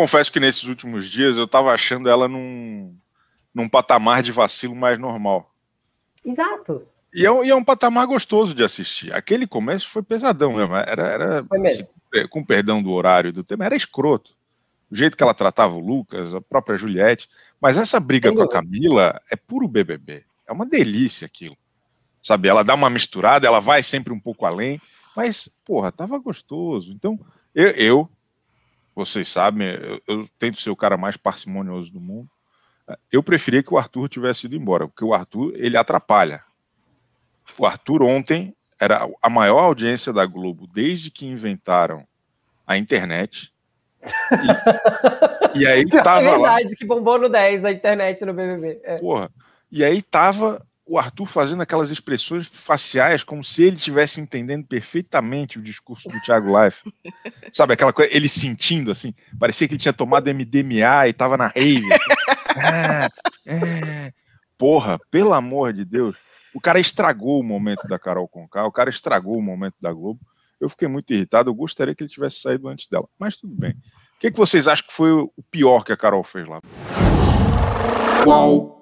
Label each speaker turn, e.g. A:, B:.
A: confesso que nesses últimos dias eu estava achando ela num, num patamar de vacilo mais normal.
B: Exato.
A: E é, um, e é um patamar gostoso de assistir. Aquele começo foi pesadão mesmo. Era, era assim, com perdão do horário do tema, era escroto. O jeito que ela tratava o Lucas, a própria Juliette. Mas essa briga com a Camila é puro BBB. É uma delícia aquilo. Sabe? Ela dá uma misturada, ela vai sempre um pouco além. Mas, porra, tava gostoso. Então, eu, eu vocês sabem, eu, eu tento ser o cara mais parcimonioso do mundo. Eu preferia que o Arthur tivesse ido embora, porque o Arthur ele atrapalha. O Arthur ontem era a maior audiência da Globo desde que inventaram a internet. E, e aí é tava é verdade,
B: lá. que bombou no 10 a internet no BBB. É. Porra.
A: E aí tava o Arthur fazendo aquelas expressões faciais como se ele estivesse entendendo perfeitamente o discurso do Thiago Life. Sabe aquela coisa, ele sentindo assim, parecia que ele tinha tomado MDMA e tava na rave. Assim. É, é. Porra, pelo amor de Deus. O cara estragou o momento da Carol Conká, o cara estragou o momento da Globo. Eu fiquei muito irritado, eu gostaria que ele tivesse saído antes dela,
C: mas tudo bem. O
A: que, que vocês acham que foi o pior que a Carol fez lá? Qual